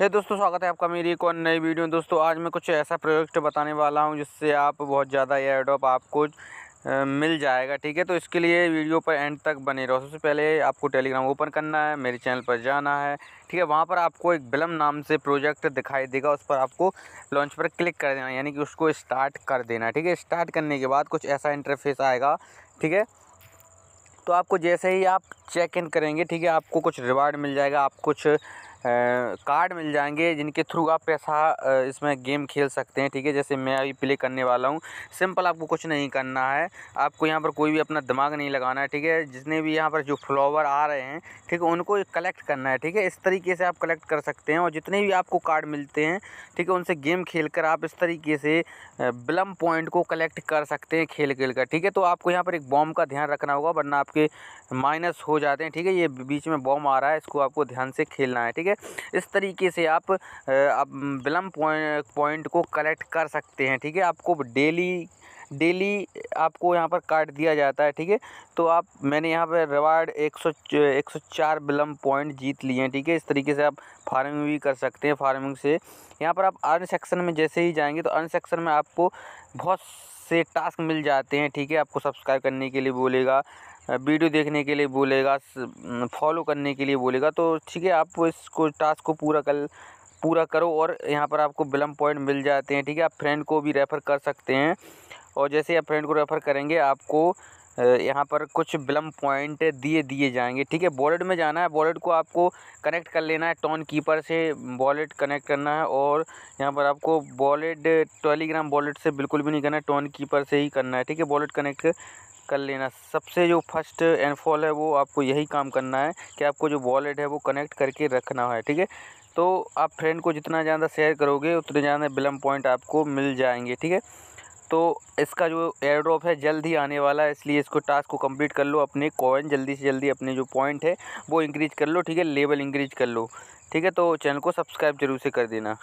हे hey दोस्तों स्वागत है आपका मेरी एक और नई वीडियो में दोस्तों आज मैं कुछ ऐसा प्रोजेक्ट बताने वाला हूं जिससे आप बहुत ज़्यादा एयर ड्रॉप आपको मिल जाएगा ठीक है तो इसके लिए वीडियो पर एंड तक बने रहो सबसे पहले आपको टेलीग्राम ओपन करना है मेरे चैनल पर जाना है ठीक है वहाँ पर आपको एक बिलम नाम से प्रोजेक्ट दिखाई देगा उस पर आपको लॉन्च पर क्लिक कर देना यानी कि उसको स्टार्ट कर देना ठीक है स्टार्ट करने के बाद कुछ ऐसा इंटरफेस आएगा ठीक है तो आपको जैसे ही आप चेक इन करेंगे ठीक है आपको कुछ रिवार्ड मिल जाएगा आप कुछ कार्ड मिल जाएंगे जिनके थ्रू आप पैसा इसमें गेम खेल सकते हैं ठीक है जैसे मैं अभी प्ले करने वाला हूँ सिंपल आपको कुछ नहीं करना है आपको यहाँ पर कोई भी अपना दिमाग नहीं लगाना है ठीक है जितने भी यहाँ पर जो फ्लावर आ रहे हैं ठीक है उनको कलेक्ट करना है ठीक है इस तरीके से आप कलेक्ट कर सकते हैं और जितने भी आपको कार्ड मिलते हैं ठीक है उनसे गेम खेल कर आप इस तरीके से ब्लम पॉइंट को कलेक्ट कर सकते हैं खेल खेल कर ठीक है तो आपको यहाँ पर एक बॉम्ब का ध्यान रखना होगा वरना आपके माइनस हो जाते हैं ठीक है ये बीच में बॉम्ब आ रहा है इसको आपको ध्यान से खेलना है ठीक है है इस तरीके से आप आप विलम्ब पॉइंट को कलेक्ट कर सकते हैं ठीक है आपको डेली डेली आपको यहाँ पर कार्ड दिया जाता है ठीक है तो आप मैंने यहाँ पर रिवार्ड एक सौ एक सौ चार बिलम पॉइंट जीत लिए हैं ठीक है इस तरीके से आप फार्मिंग भी कर सकते हैं फार्मिंग से यहाँ पर आप अर्न सेक्शन में जैसे ही जाएंगे तो अर्न सेक्शन में आपको बहुत से टास्क मिल जाते हैं ठीक है आपको सब्सक्राइब करने के लिए बोलेगा वीडियो देखने के लिए बोलेगा फॉलो करने के लिए बोलेगा तो ठीक है आप इसको टास्क को पूरा कर पूरा करो और यहाँ पर आपको बिलम पॉइंट मिल जाते हैं ठीक है आप फ्रेंड को भी रेफ़र कर सकते हैं और जैसे आप फ्रेंड को रेफ़र करेंगे आपको यहाँ पर कुछ ब्लम पॉइंट दिए दिए जाएंगे ठीक है वॉलेट में जाना है वॉलेट को आपको कनेक्ट कर लेना है टॉन कीपर से वॉलेट कनेक्ट करना है और यहाँ पर आपको वॉलेट टेलीग्राम वॉलेट से बिल्कुल भी नहीं करना है टॉन कीपर से ही करना है ठीक है वॉलेट कनेक्ट कर लेना सबसे जो फर्स्ट एनफॉल है वो आपको यही काम करना है कि आपको जो वॉलेट है वो कनेक्ट करके रखना है ठीक है तो आप फ्रेंड को जितना ज़्यादा शेयर करोगे उतने ज़्यादा बिलम पॉइंट आपको मिल जाएंगे ठीक है तो इसका जो एयर ड्रॉप है जल्द ही आने वाला है इसलिए इसको टास्क को कंप्लीट कर लो अपने कॉइन जल्दी से जल्दी अपने जो पॉइंट है वो इंक्रीज कर लो ठीक है लेवल इंक्रीज कर लो ठीक है तो चैनल को सब्सक्राइब जरूर से कर देना